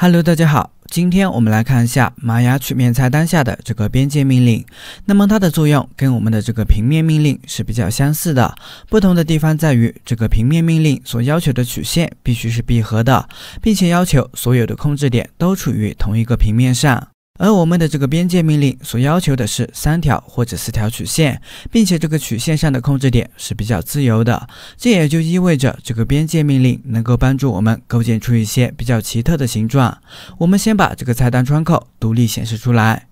Hello，大家好，今天我们来看一下玛雅曲面菜单下的这个边界命令。那么它的作用跟我们的这个平面命令是比较相似的，不同的地方在于这个平面命令所要求的曲线必须是闭合的，并且要求所有的控制点都处于同一个平面上。而我们的这个边界命令所要求的是三条或者四条曲线，并且这个曲线上的控制点是比较自由的。这也就意味着这个边界命令能够帮助我们构建出一些比较奇特的形状。我们先把这个菜单窗口独立显示出来。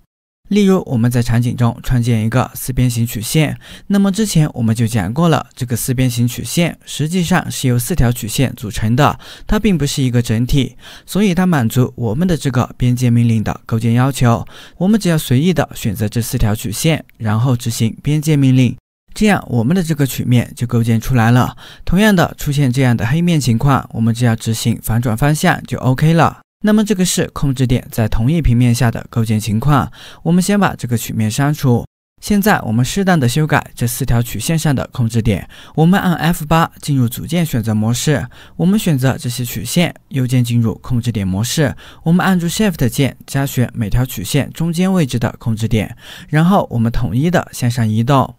例如，我们在场景中创建一个四边形曲线，那么之前我们就讲过了，这个四边形曲线实际上是由四条曲线组成的，它并不是一个整体，所以它满足我们的这个边界命令的构建要求。我们只要随意的选择这四条曲线，然后执行边界命令，这样我们的这个曲面就构建出来了。同样的，出现这样的黑面情况，我们只要执行反转方向就 OK 了。那么这个是控制点在同一平面下的构建情况。我们先把这个曲面删除。现在我们适当的修改这四条曲线上的控制点。我们按 F8 进入组件选择模式。我们选择这些曲线，右键进入控制点模式。我们按住 Shift 键，加选每条曲线中间位置的控制点，然后我们统一的向上移动。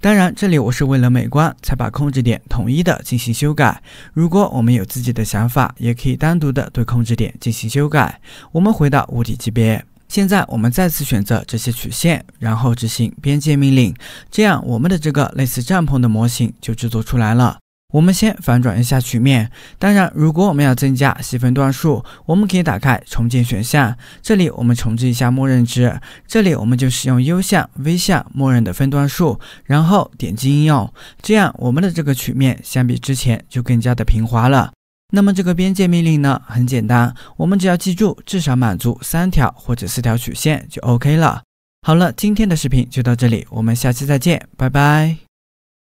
当然，这里我是为了美观才把控制点统一的进行修改。如果我们有自己的想法，也可以单独的对控制点进行修改。我们回到物体级别，现在我们再次选择这些曲线，然后执行边界命令，这样我们的这个类似帐篷的模型就制作出来了。我们先反转一下曲面。当然，如果我们要增加细分段数，我们可以打开重建选项。这里我们重置一下默认值。这里我们就使用 U 项、V 项默认的分段数，然后点击应用。这样我们的这个曲面相比之前就更加的平滑了。那么这个边界命令呢，很简单，我们只要记住至少满足三条或者四条曲线就 OK 了。好了，今天的视频就到这里，我们下期再见，拜拜。